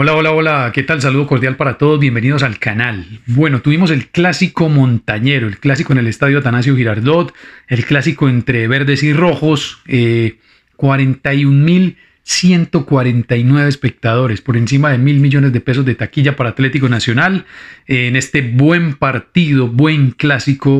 Hola, hola, hola, ¿qué tal? Saludo cordial para todos, bienvenidos al canal. Bueno, tuvimos el clásico montañero, el clásico en el estadio Atanasio Girardot, el clásico entre verdes y rojos, 41.149 eh, espectadores, por encima de mil millones de pesos de taquilla para Atlético Nacional, eh, en este buen partido, buen clásico,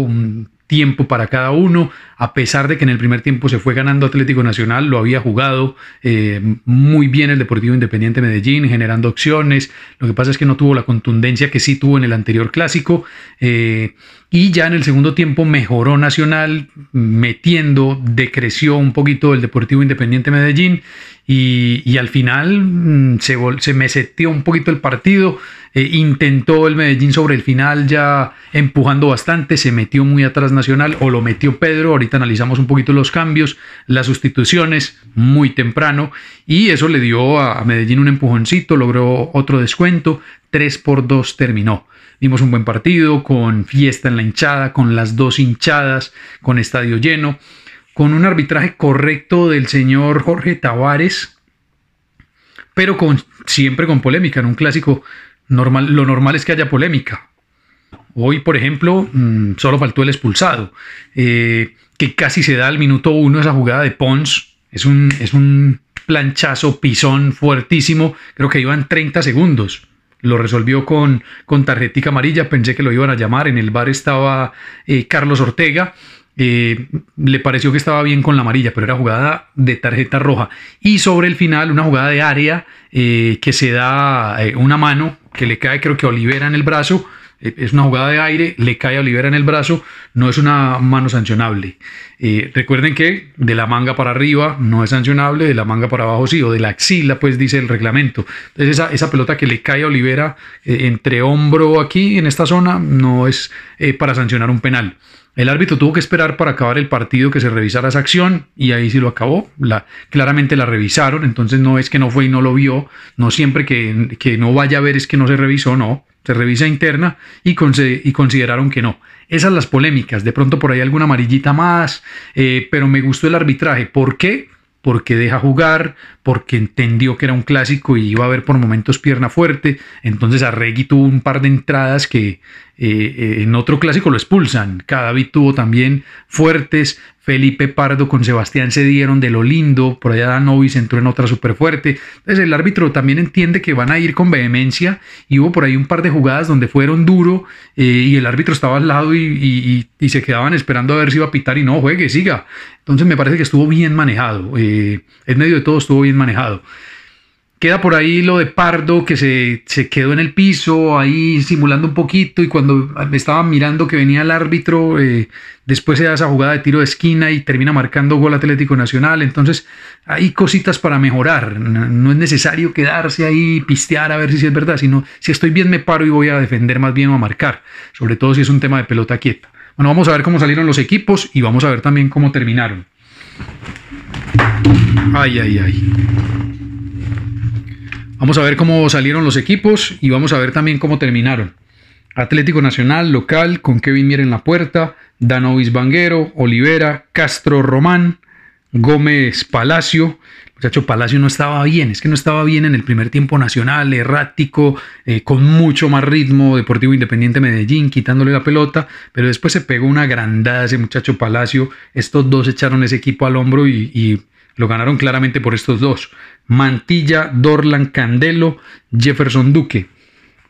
tiempo para cada uno, a pesar de que en el primer tiempo se fue ganando Atlético Nacional, lo había jugado eh, muy bien el Deportivo Independiente Medellín, generando opciones, lo que pasa es que no tuvo la contundencia que sí tuvo en el anterior clásico, eh, y ya en el segundo tiempo mejoró Nacional, metiendo, decreció un poquito el Deportivo Independiente Medellín, y, al final mm, se, se seteó un poquito el partido, eh, intentó el Medellín sobre el final ya empujando bastante, se metió muy atrás Nacional o lo metió Pedro, ahorita analizamos un poquito los cambios, las sustituciones muy temprano y eso le dio a Medellín un empujoncito, logró otro descuento, 3 por 2 terminó. Dimos un buen partido con fiesta en la hinchada, con las dos hinchadas, con estadio lleno, con un arbitraje correcto del señor Jorge Tavares, pero con, siempre con polémica en un clásico Normal, lo normal es que haya polémica. Hoy, por ejemplo, mm, solo faltó el expulsado, eh, que casi se da al minuto uno esa jugada de Pons. Es un, es un planchazo, pisón fuertísimo. Creo que iban 30 segundos. Lo resolvió con, con tarjetica amarilla. Pensé que lo iban a llamar. En el bar estaba eh, Carlos Ortega. Eh, le pareció que estaba bien con la amarilla, pero era jugada de tarjeta roja. Y sobre el final, una jugada de área que se da una mano que le cae, creo que Olivera en el brazo, eh, es una jugada de aire, le cae a Olivera en el brazo, no es una mano sancionable. Eh, recuerden que de la manga para arriba no es sancionable, de la manga para abajo sí, o de la axila, pues dice el reglamento. Entonces esa, pelota que le cae a Olivera eh, entre hombro aquí, en esta zona, no es para sancionar un penal. El árbitro tuvo que esperar para acabar el partido que se revisara esa acción y ahí sí lo acabó. claramente la revisaron, entonces no es que no fue y no lo vio. No siempre que, no vaya a ver es que no se revisó, no. Se revisa interna y, y consideraron que no. Esas las polémicas. De pronto por ahí alguna amarillita más, eh, pero me gustó el arbitraje. ¿Por qué? porque deja jugar, porque entendió que era un clásico y iba a haber por momentos pierna fuerte. Entonces Arregui tuvo un par de entradas que eh, eh, en otro clásico lo expulsan. Cadavid tuvo también fuertes. Felipe Pardo con Sebastián se dieron de lo lindo, por allá se entró en otra súper fuerte. Entonces el árbitro también entiende que van a ir con vehemencia y hubo por ahí un par de jugadas donde fueron duro eh, y el árbitro estaba al lado y, se quedaban esperando a ver si iba a pitar y no, juegue, siga. Entonces me parece que estuvo bien manejado, eh, en medio de todo estuvo bien manejado queda por ahí lo de Pardo que se, quedó en el piso ahí simulando un poquito y cuando me estaba mirando que venía el árbitro, eh, después se da esa jugada de tiro de esquina y termina marcando gol Atlético Nacional. Entonces hay cositas para mejorar. No es necesario quedarse ahí pistear a ver si es verdad, sino si estoy bien me paro y voy a defender más bien o a marcar, sobre todo si es un tema de pelota quieta. Bueno, vamos a ver cómo salieron los equipos y vamos a ver también cómo terminaron. Ay, ay, ay. Vamos a ver cómo salieron los equipos y vamos a ver también cómo terminaron. Atlético Nacional, local, con Kevin Mier en la puerta, Danovis Banguero, Olivera, Castro Román, Gómez Palacio. Muchacho, Palacio no estaba bien, es que no estaba bien en el primer tiempo nacional, errático, eh, con mucho más ritmo, Deportivo Independiente Medellín, quitándole la pelota, pero después se pegó una grandada ese muchacho Palacio. Estos dos echaron ese equipo al hombro y lo ganaron claramente por estos dos. Mantilla, Dorlan, Candelo, Jefferson Duque.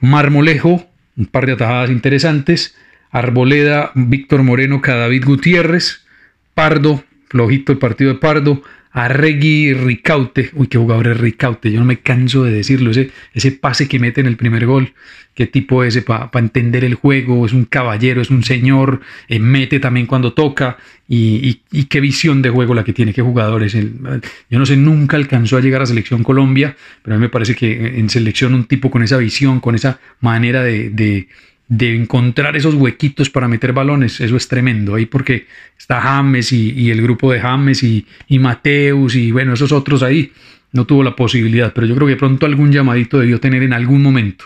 Marmolejo, un par de atajadas interesantes. Arboleda, Víctor Moreno, Cadavid Gutiérrez. Pardo, flojito el partido de Pardo. A Arregui Ricaute, uy, qué jugador es Ricaute, yo no me canso de decirlo, ese, pase que mete en el primer gol, qué tipo es para entender el juego, es un caballero, es un señor, eh, mete también cuando toca y, qué visión de juego la que tiene, qué jugador jugadores. Eh, yo no sé, nunca alcanzó a llegar a Selección Colombia, pero a mí me parece que en selección un tipo con esa visión, con esa manera de de encontrar esos huequitos para meter balones, eso es tremendo ahí porque está James y, el grupo de James y, y Mateus y bueno, esos otros ahí no tuvo la posibilidad, pero yo creo que pronto algún llamadito debió tener en algún momento.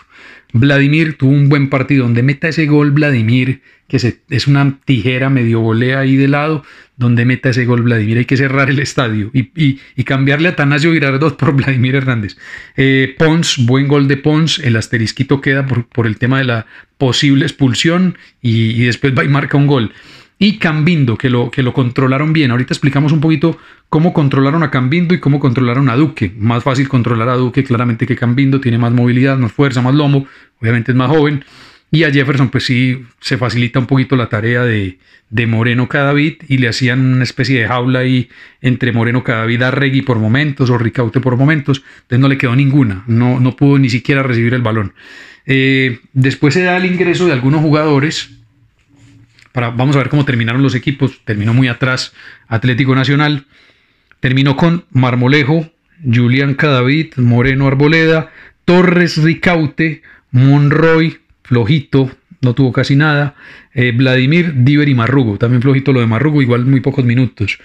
Vladimir tuvo un buen partido, donde meta ese gol Vladimir, que se, es una tijera medio volea ahí de lado, donde meta ese gol Vladimir, hay que cerrar el estadio y, cambiarle a Tanasio Girardot por Vladimir Hernández. Eh, Pons, buen gol de Pons, el asterisquito queda por, el tema de la posible expulsión y, y después va y marca un gol y Cambindo, que lo, que lo controlaron bien. Ahorita explicamos un poquito cómo controlaron a Cambindo y cómo controlaron a Duque. Más fácil controlar a Duque, claramente que Cambindo tiene más movilidad, más fuerza, más lomo, obviamente es más joven. Y a Jefferson, pues sí, se facilita un poquito la tarea de, Moreno Cadavid y le hacían una especie de jaula ahí entre Moreno Cadavid a Regui por momentos o Ricaute por momentos. Entonces no le quedó ninguna, no, no pudo ni siquiera recibir el balón. Eh, después se da el ingreso de algunos jugadores vamos a ver cómo terminaron los equipos. Terminó muy atrás Atlético Nacional. Terminó con Marmolejo, Julián Cadavid, Moreno Arboleda, Torres Ricaute, Monroy, Flojito, no tuvo casi nada. Eh, Vladimir, Diver y Marrugo. También flojito lo de Marrugo, igual muy pocos minutos.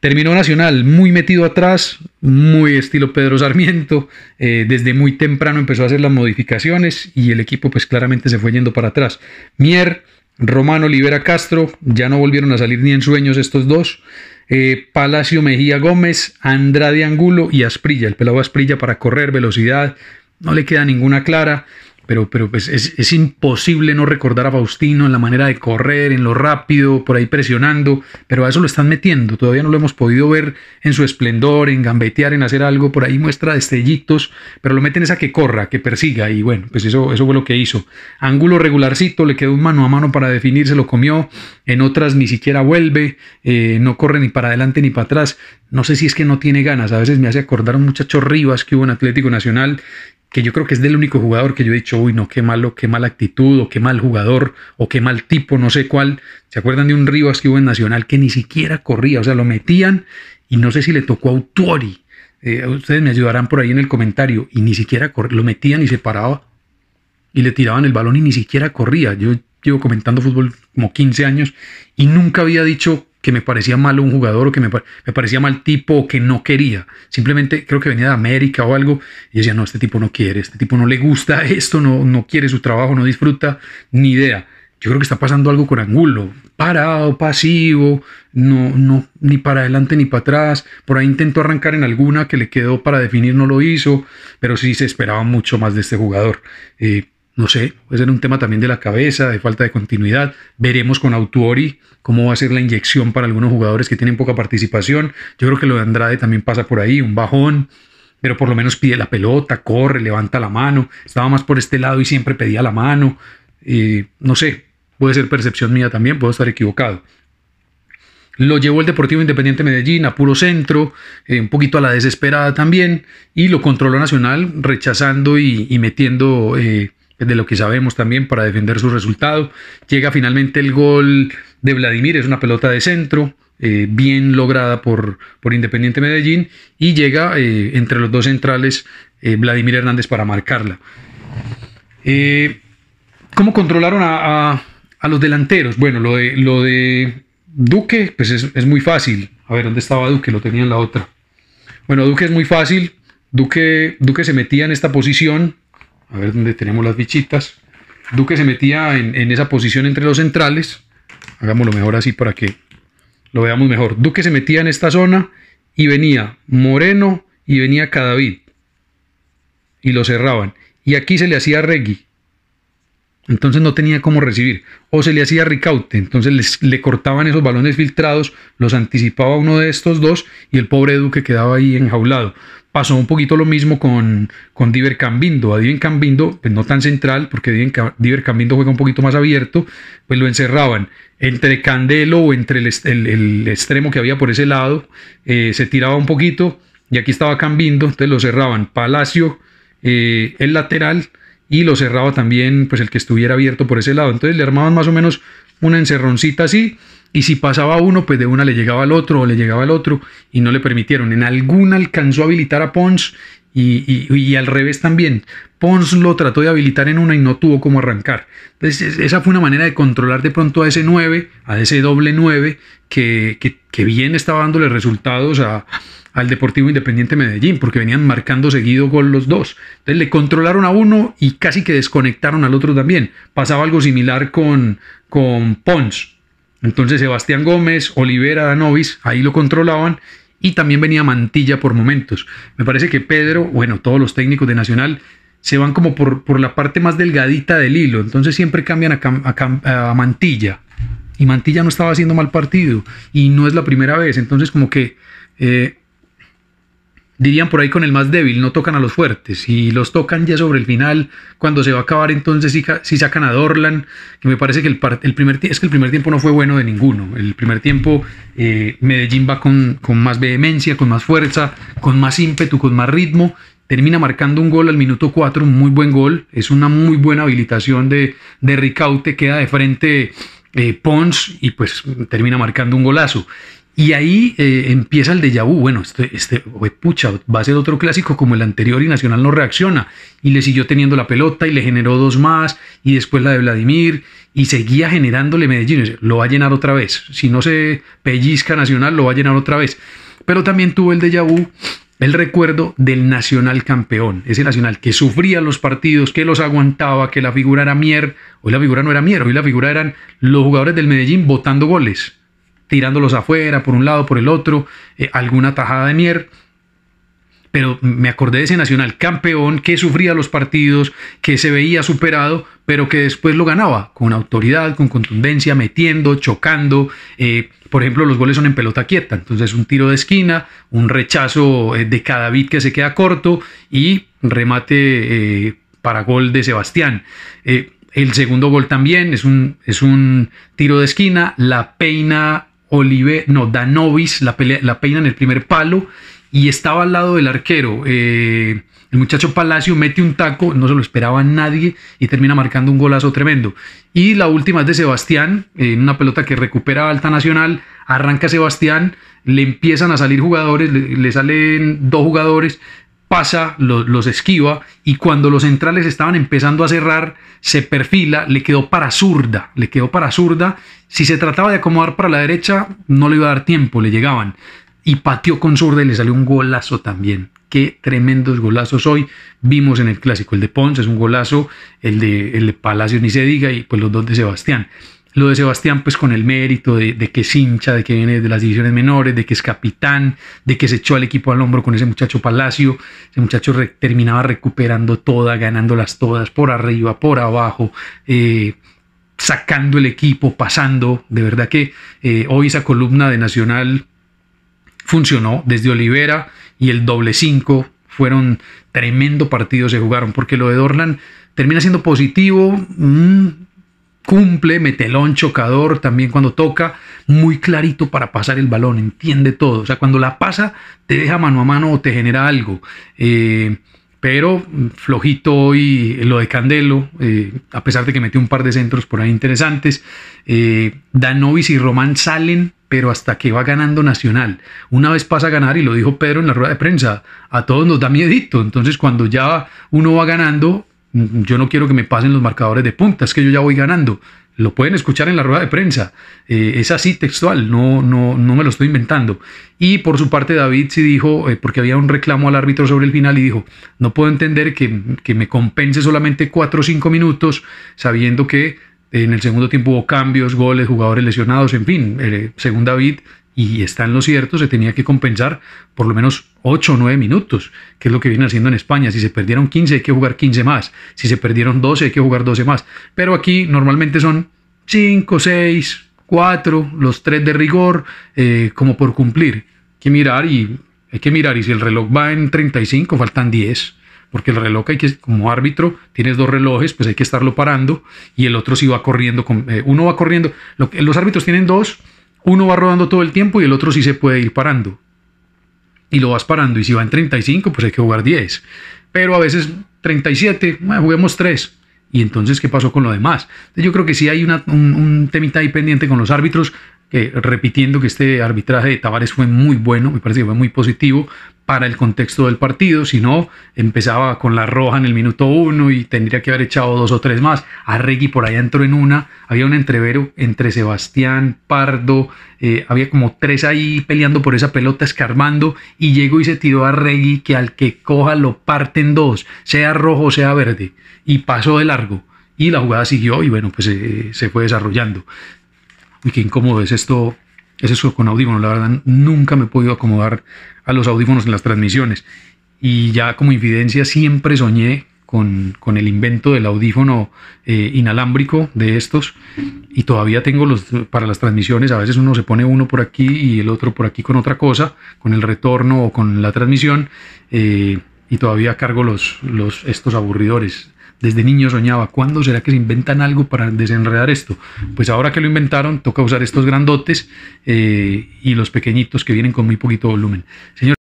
Terminó Nacional muy metido atrás, muy estilo Pedro Sarmiento. Eh, desde muy temprano empezó a hacer las modificaciones y el equipo pues claramente se fue yendo para atrás. Mier, Romano libera Castro, ya no volvieron a salir ni en sueños estos dos. Eh, Palacio Mejía Gómez, Andrade Angulo y Asprilla, el pelado Asprilla para correr, velocidad, no le queda ninguna clara pero, pues, es, imposible no recordar a Faustino en la manera de correr, en lo rápido, por ahí presionando, pero a eso lo están metiendo, todavía no lo hemos podido ver en su esplendor, en gambetear, en hacer algo, por ahí muestra destellitos, pero lo meten esa que corra, que persiga, y bueno, pues eso, eso fue lo que hizo. Ángulo regularcito, le quedó un mano a mano para definir, se lo comió, en otras ni siquiera vuelve, eh, no corre ni para adelante ni para atrás, no sé si es que no tiene ganas, a veces me hace acordar a un muchacho Rivas que hubo en Atlético Nacional, que yo creo que es del único jugador que yo he dicho, uy, no, qué malo, qué mala actitud, o qué mal jugador, o qué mal tipo, no sé cuál. ¿Se acuerdan de un Rivas que hubo en Nacional que ni siquiera corría? O sea, lo metían y no sé si le tocó a Autuori. Eh, ustedes me ayudarán por ahí en el comentario. Y ni siquiera corría, lo metían y se paraba y le tiraban el balón y ni siquiera corría. Yo llevo comentando fútbol como 15 años y nunca había dicho que me parecía malo un jugador o que me, parecía mal tipo o que no quería. Simplemente creo que venía de América o algo y decía, no, este tipo no quiere, este tipo no le gusta esto, no, no quiere su trabajo, no disfruta, ni idea. Yo creo que está pasando algo con Angulo, parado, pasivo, no, no, ni para adelante ni para atrás. Por ahí intentó arrancar en alguna que le quedó para definir, no lo hizo, pero sí se esperaba mucho más de este jugador. Eh, no sé, puede ser un tema también de la cabeza, de falta de continuidad. Veremos con Autuori cómo va a ser la inyección para algunos jugadores que tienen poca participación. Yo creo que lo de Andrade también pasa por ahí, un bajón, pero por lo menos pide la pelota, corre, levanta la mano. Estaba más por este lado y siempre pedía la mano. no sé, puede ser percepción mía también, puedo estar equivocado. Lo llevó el Deportivo Independiente Medellín a puro centro, eh, un poquito a la desesperada también, y lo controló Nacional rechazando y, metiendo... Eh, de lo que sabemos también para defender su resultado. Llega finalmente el gol de Vladimir, es una pelota de centro, eh, bien lograda por, por, Independiente Medellín, y llega eh, entre los dos centrales eh, Vladimir Hernández para marcarla. ¿Cómo controlaron a, los delanteros? Bueno, lo de, lo de Duque, pues es, muy fácil. A ver, ¿dónde estaba Duque? Lo tenía en la otra. Bueno, Duque es muy fácil. Duque, Duque se metía en esta posición a ver dónde tenemos las bichitas. Duque se metía en, en, esa posición entre los centrales. Hagámoslo mejor así para que lo veamos mejor. Duque se metía en esta zona y venía Moreno y venía Cadavid. Y lo cerraban. Y aquí se le hacía Regui. Entonces no tenía cómo recibir. O se le hacía recaute Entonces le cortaban esos balones filtrados, los anticipaba uno de estos dos y el pobre Duque quedaba ahí enjaulado. Pasó un poquito lo mismo con, con Diver Cambindo. A Diver Cambindo, pues no tan central, porque Diver Cambindo juega un poquito más abierto, pues lo encerraban. Entre Candelo o entre el, extremo que había por ese lado, eh, se tiraba un poquito y aquí estaba Cambindo, entonces lo cerraban. Palacio, eh, el lateral y lo cerraba también pues el que estuviera abierto por ese lado. Entonces le armaban más o menos una encerroncita así y si pasaba uno pues de una le llegaba al otro o le llegaba al otro y no le permitieron. En alguna alcanzó a habilitar a Pons y, y al revés también, Pons lo trató de habilitar en una y no tuvo cómo arrancar. Entonces, esa fue una manera de controlar de pronto a ese 9, a ese doble 9, que, que, bien estaba dándole resultados al Deportivo Independiente Medellín, porque venían marcando seguido gol los dos. Entonces le controlaron a uno y casi que desconectaron al otro también. Pasaba algo similar con, con Pons. Entonces Sebastián Gómez, Olivera, Danovis, ahí lo controlaban y también venía Mantilla por momentos. Me parece que Pedro, bueno, todos los técnicos de Nacional se van como por, la parte más delgadita del hilo, entonces siempre cambian a, mantilla. Y Mantilla no estaba haciendo mal partido y no es la primera vez, entonces como que eh, dirían por ahí con el más débil, no tocan a los fuertes y los tocan ya sobre el final, cuando se va a acabar entonces sí, sacan a Dorlan, que me parece que el, primer, es que el primer tiempo no fue bueno de ninguno, el primer tiempo eh, Medellín va con, con, más vehemencia, con más fuerza, con más ímpetu, con más ritmo termina marcando un gol al minuto 4, un muy buen gol, es una muy buena habilitación de, de Ricaute, queda de frente eh, Pons y pues termina marcando un golazo. Y ahí eh, empieza el de vu. Bueno, este, este pucha, va a ser otro clásico como el anterior y Nacional no reacciona. Y le siguió teniendo la pelota y le generó dos más y después la de Vladimir y seguía generándole Medellín. Lo va a llenar otra vez. Si no se pellizca Nacional, lo va a llenar otra vez. Pero también tuvo el déjà vu el recuerdo del nacional campeón, ese nacional que sufría los partidos, que los aguantaba, que la figura era Mier, hoy la figura no era Mier, hoy la figura eran los jugadores del Medellín votando goles, tirándolos afuera, por un lado, por el otro, eh, alguna tajada de Mier pero me acordé de ese Nacional campeón que sufría los partidos, que se veía superado, pero que después lo ganaba con autoridad, con contundencia, metiendo, chocando. Eh, por ejemplo, los goles son en pelota quieta, entonces un tiro de esquina, un rechazo eh, de cada bit que se queda corto y remate eh, para gol de Sebastián. el segundo gol también es un, es un tiro de esquina, la peina Olive, no, Danovis, la peina en el primer palo y estaba al lado del arquero. Eh, el muchacho Palacio mete un taco, no se lo esperaba nadie y termina marcando un golazo tremendo. Y la última es de Sebastián, eh, en una pelota que recupera Alta Nacional, arranca Sebastián, le empiezan a salir jugadores, le, salen dos jugadores, pasa, los esquiva y cuando los centrales estaban empezando a cerrar, se perfila, le quedó para zurda, le quedó para zurda. Si se trataba de acomodar para la derecha, no le iba a dar tiempo, le llegaban y pateó con zurda y le salió un golazo también. Qué tremendos golazos hoy vimos en el clásico. El de Ponce es un golazo, el de, el de ni se diga, y pues los dos de Sebastián. Lo de Sebastián, pues con el mérito de, de, que es hincha, de que viene de las divisiones menores, de que es capitán, de que se echó al equipo al hombro con ese muchacho Palacio. Ese muchacho terminaba recuperando todas, ganándolas todas, por arriba, por abajo. Eh, sacando el equipo, pasando, de verdad que eh, hoy esa columna de Nacional funcionó desde Olivera y el doble 5 fueron tremendo partidos se jugaron porque lo de Dorlan termina siendo positivo mm, cumple metelón chocador también cuando toca muy clarito para pasar el balón entiende todo o sea cuando la pasa te deja mano a mano o te genera algo eh, pero flojito hoy lo de Candelo, eh, a pesar de que metió un par de centros por ahí interesantes. Eh, Danovis y Román salen pero hasta que va ganando Nacional. Una vez pasa a ganar, y lo dijo Pedro en la rueda de prensa, a todos nos da miedito. Entonces, cuando ya uno va ganando, mm, yo no quiero que me pasen los marcadores de punta, es que yo ya voy ganando. Lo pueden escuchar en la rueda de prensa. Eh, es así textual, no, no, no me lo estoy inventando. Y por su parte, David sí dijo, eh, porque había un reclamo al árbitro sobre el final, y dijo: No puedo entender que, que me compense solamente 4 o 5 minutos, sabiendo que en el segundo tiempo hubo cambios, goles, jugadores lesionados, en fin, eh, según David, y está en lo cierto, se tenía que compensar por lo menos 8 o 9 minutos, que es lo que viene haciendo en España. Si se perdieron 15 hay que jugar 15 más, si se perdieron 12 hay que jugar 12 más. Pero aquí normalmente son 5, 6, 4, los 3 de rigor, eh, como por cumplir. que mirar y hay que mirar, y si el reloj va en 35, faltan 10 porque el reloj hay que, como árbitro, tienes dos relojes, pues hay que estarlo parando y el otro sí va corriendo, eh, uno va corriendo, los árbitros tienen dos, uno va rodando todo el tiempo y el otro sí se puede ir parando. Y lo vas parando y si va en 35, pues hay que jugar 10. Pero a veces 37, juguemos 3. Y entonces, ¿qué pasó con lo demás? Yo creo que sí hay un, un temita ahí pendiente con los árbitros, eh, repitiendo que este arbitraje de Tavares fue muy bueno, me parece que fue muy positivo para el contexto del partido, si no, empezaba con la roja en el minuto uno y tendría que haber echado dos o tres más. a Arregui por allá entró en una, había un entrevero entre Sebastián, Pardo, eh, había como tres ahí peleando por esa pelota, escarmando, y llegó y se tiró a Arregui que al que coja lo parten dos, sea rojo o sea verde, y pasó de largo. Y la jugada siguió y bueno, pues eh, se fue desarrollando y qué incómodo es esto, es eso con audífonos. La verdad, nunca me he podido acomodar a los audífonos en las transmisiones. Y ya como infidencia, siempre soñé con, el invento del audífono eh, inalámbrico de estos. Y todavía tengo los para las transmisiones. A veces uno se pone uno por aquí y el otro por aquí con otra cosa, con el retorno o con la transmisión. Eh, y todavía cargo los, los, estos aburridores. Desde niño soñaba, ¿cuándo será que se inventan algo para desenredar esto? Pues ahora que lo inventaron, toca usar estos grandotes eh, y los pequeñitos que vienen con muy poquito volumen. Señor.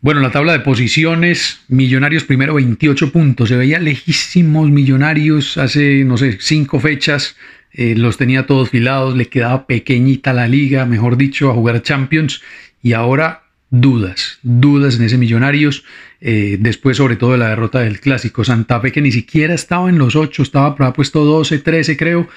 Bueno, la tabla de posiciones, Millonarios primero 28 puntos, se veía lejísimos Millonarios hace, no sé, cinco fechas, eh, los tenía todos filados, le quedaba pequeñita la liga, mejor dicho, a jugar Champions y ahora dudas, dudas en ese Millonarios, eh, después sobre todo de la derrota del clásico Santa Fe, que ni siquiera estaba en los 8, estaba puesto 12, 13 creo,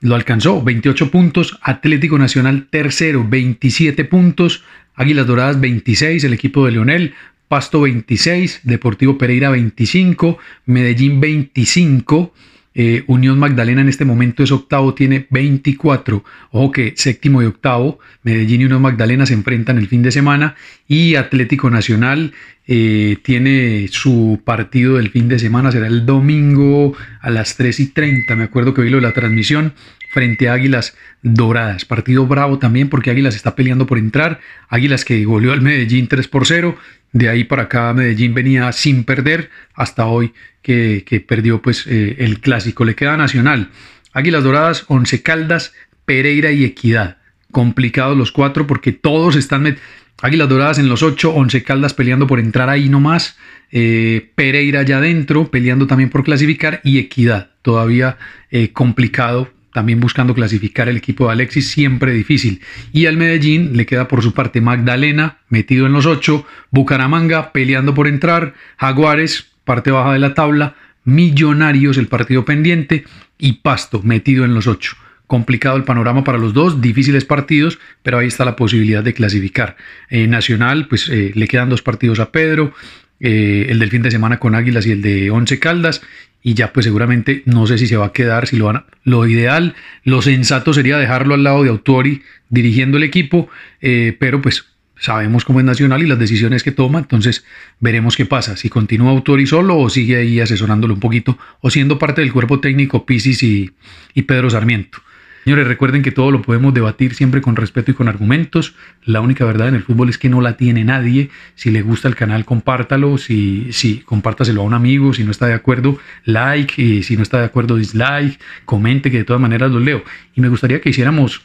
lo alcanzó, 28 puntos, Atlético Nacional tercero, 27 puntos, Águilas Doradas 26, el equipo de Leonel, Pasto 26, Deportivo Pereira 25, Medellín 25, eh, Unión Magdalena en este momento es octavo, tiene 24. Ojo que séptimo y octavo, Medellín y Unión Magdalena se enfrentan el fin de semana y Atlético Nacional eh, tiene su partido del fin de semana, será el domingo a las 3 y 30. Me acuerdo que hoy lo de la transmisión frente a Águilas Doradas. Partido bravo también porque Águilas está peleando por entrar. Águilas que goleó al Medellín 3 por 0. De ahí para acá Medellín venía sin perder hasta hoy que, perdió pues eh, el clásico. Le queda Nacional. Águilas Doradas, Once Caldas, Pereira y Equidad. Complicados los cuatro porque todos están... Águilas Doradas en los 8, Once Caldas peleando por entrar ahí nomás, eh, Pereira allá adentro, peleando también por clasificar y Equidad, todavía eh, complicado también buscando clasificar el equipo de Alexis, siempre difícil. Y al Medellín le queda por su parte Magdalena, metido en los ocho, Bucaramanga peleando por entrar, Jaguares, parte baja de la tabla, Millonarios, el partido pendiente, y Pasto, metido en los ocho. Complicado el panorama para los dos, difíciles partidos, pero ahí está la posibilidad de clasificar. Eh, Nacional, pues eh, le quedan dos partidos a Pedro, eh, el del fin de semana con Águilas y el de Once Caldas, y ya pues seguramente no sé si se va a quedar, si lo van lo ideal, lo sensato sería dejarlo al lado de Autori dirigiendo el equipo, eh, pero pues sabemos cómo es Nacional y las decisiones que toma, entonces veremos qué pasa, si continúa Autori solo o sigue ahí asesorándolo un poquito o siendo parte del cuerpo técnico Pisis y, y Pedro Sarmiento. Señores, recuerden que todo lo podemos debatir siempre con respeto y con argumentos. La única verdad en el fútbol es que no la tiene nadie. Si le gusta el canal, compártalo. Si, si compártaselo a un amigo. Si no está de acuerdo, like. Y si no está de acuerdo, dislike. Comente, que de todas maneras los leo. Y me gustaría que hiciéramos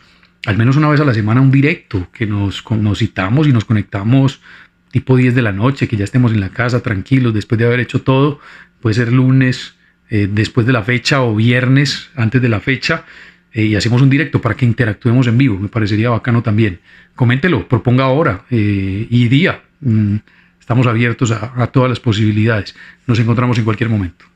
al menos una vez a la semana un directo, que nos, citamos y nos conectamos tipo 10 de la noche, que ya estemos en la casa tranquilos después de haber hecho todo. Puede ser lunes, eh, después de la fecha o viernes, antes de la fecha eh, y hacemos un directo para que interactuemos en vivo. Me parecería bacano también. Coméntelo, proponga ahora eh, y día. Mm, estamos abiertos a todas las posibilidades. Nos encontramos en cualquier momento.